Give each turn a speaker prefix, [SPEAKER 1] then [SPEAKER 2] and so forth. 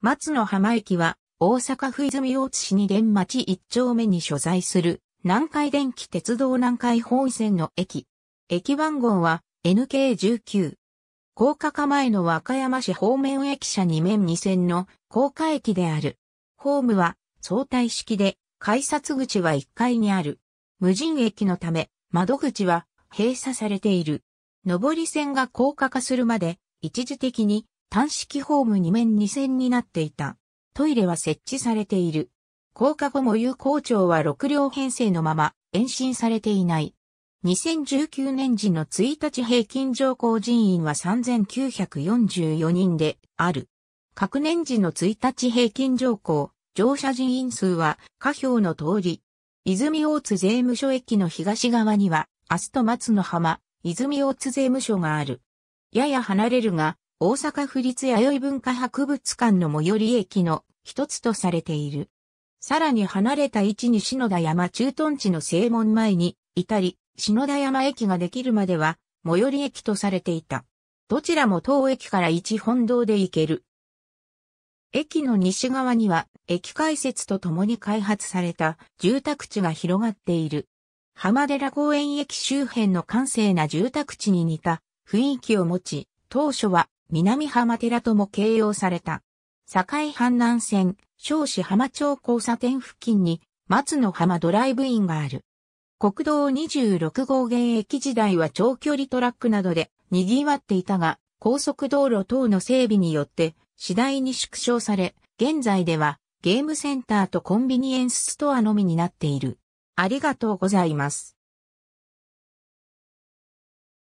[SPEAKER 1] 松野浜駅は、大阪府
[SPEAKER 2] 泉大津市二電町一丁目に所在する、南海電気鉄道南海本線の駅。駅番号は NK19。高架化前の和歌山市方面駅舎2面2線の高架駅である。ホームは相対式で、改札口は1階にある。無人駅のため、窓口は閉鎖されている。上り線が高架化するまで、一時的に単式ホーム2面2線になっていた。トイレは設置されている。降下後も有効庁は6両編成のまま延伸されていない。2019年時の1日平均乗降人員は3944人である。各年時の1日平均乗降、乗車人員数は下表の通り。泉大津税務署駅の東側には、明日と松の浜、泉大津税務署がある。やや離れるが、大阪府立弥生文化博物館の最寄り駅の一つとされている。さらに離れた位置に篠田山駐屯地の正門前に至り、篠田山駅ができるまでは、最寄り駅とされていた。どちらも当駅から一本堂で行ける。駅の西側には、駅開設とともに開発された住宅地が広がっている。浜寺公園駅周辺の閑静な住宅地に似た雰囲気を持ち、当初は南浜寺とも形容された。境阪南線、少子浜町交差点付近に、松の浜ドライブインがある。国道26号現役時代は長距離トラックなどで賑わっていたが、高速道路等の整備によって次第に縮小され、現在ではゲームセン
[SPEAKER 1] ターとコンビニエンスストアのみになっている。ありがとうございます。